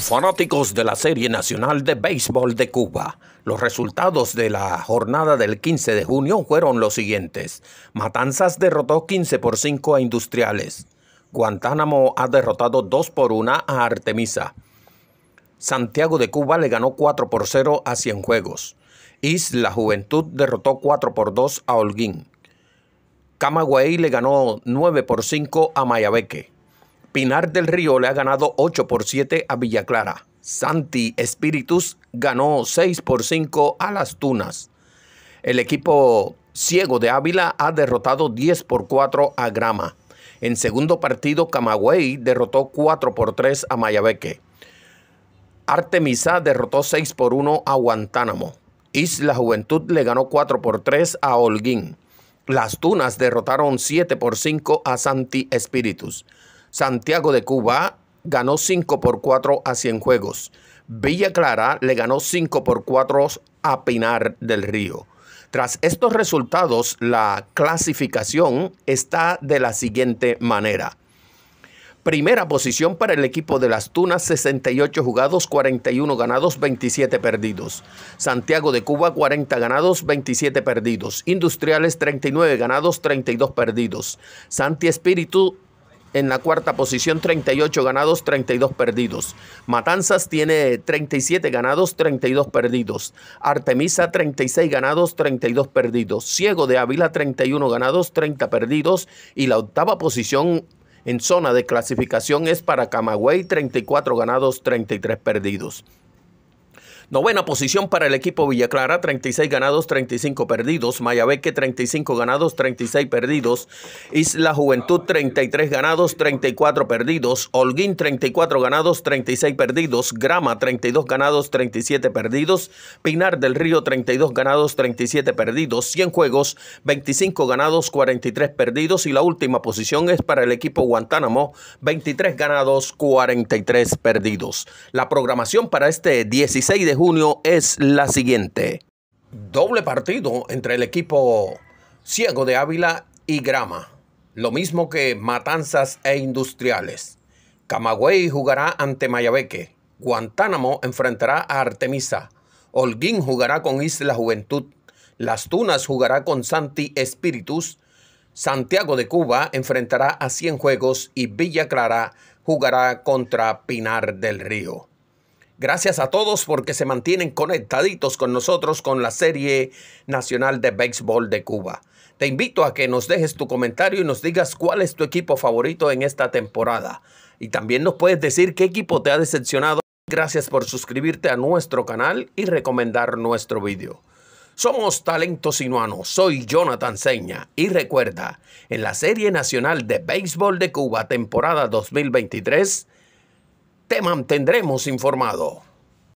Fanáticos de la Serie Nacional de Béisbol de Cuba, los resultados de la jornada del 15 de junio fueron los siguientes. Matanzas derrotó 15 por 5 a Industriales. Guantánamo ha derrotado 2 por 1 a Artemisa. Santiago de Cuba le ganó 4 por 0 a Juegos. Isla Juventud derrotó 4 por 2 a Holguín. Camagüey le ganó 9 por 5 a Mayabeque. Pinar del Río le ha ganado 8 por 7 a Villa Clara. Santi Espíritus ganó 6 por 5 a Las Tunas. El equipo ciego de Ávila ha derrotado 10 por 4 a Grama. En segundo partido, Camagüey derrotó 4 por 3 a Mayabeque. Artemisa derrotó 6 por 1 a Guantánamo. Isla Juventud le ganó 4 por 3 a Holguín. Las Tunas derrotaron 7 por 5 a Santi Espíritus. Santiago de Cuba ganó 5 por 4 a 100 juegos. Villa Clara le ganó 5 por 4 a Pinar del Río. Tras estos resultados, la clasificación está de la siguiente manera. Primera posición para el equipo de las Tunas, 68 jugados, 41 ganados, 27 perdidos. Santiago de Cuba, 40 ganados, 27 perdidos. Industriales, 39 ganados, 32 perdidos. Santi Espíritu, en la cuarta posición, 38 ganados, 32 perdidos. Matanzas tiene 37 ganados, 32 perdidos. Artemisa, 36 ganados, 32 perdidos. Ciego de Ávila, 31 ganados, 30 perdidos. Y la octava posición en zona de clasificación es para Camagüey, 34 ganados, 33 perdidos. Novena posición para el equipo Villa Clara, 36 ganados, 35 perdidos. Mayabeque, 35 ganados, 36 perdidos. Isla Juventud, 33 ganados, 34 perdidos. Holguín, 34 ganados, 36 perdidos. Grama, 32 ganados, 37 perdidos. Pinar del Río, 32 ganados, 37 perdidos. 100 juegos, 25 ganados, 43 perdidos. Y la última posición es para el equipo Guantánamo, 23 ganados, 43 perdidos. La programación para este 16 de junio es la siguiente. Doble partido entre el equipo ciego de Ávila y Grama, lo mismo que Matanzas e Industriales. Camagüey jugará ante Mayabeque, Guantánamo enfrentará a Artemisa, Holguín jugará con Isla Juventud, Las Tunas jugará con Santi Espíritus, Santiago de Cuba enfrentará a Juegos y Villa Clara jugará contra Pinar del Río. Gracias a todos porque se mantienen conectaditos con nosotros con la Serie Nacional de Béisbol de Cuba. Te invito a que nos dejes tu comentario y nos digas cuál es tu equipo favorito en esta temporada. Y también nos puedes decir qué equipo te ha decepcionado. Gracias por suscribirte a nuestro canal y recomendar nuestro video. Somos Talento Sinuano, soy Jonathan Seña y recuerda, en la Serie Nacional de Béisbol de Cuba temporada 2023, te mantendremos informado.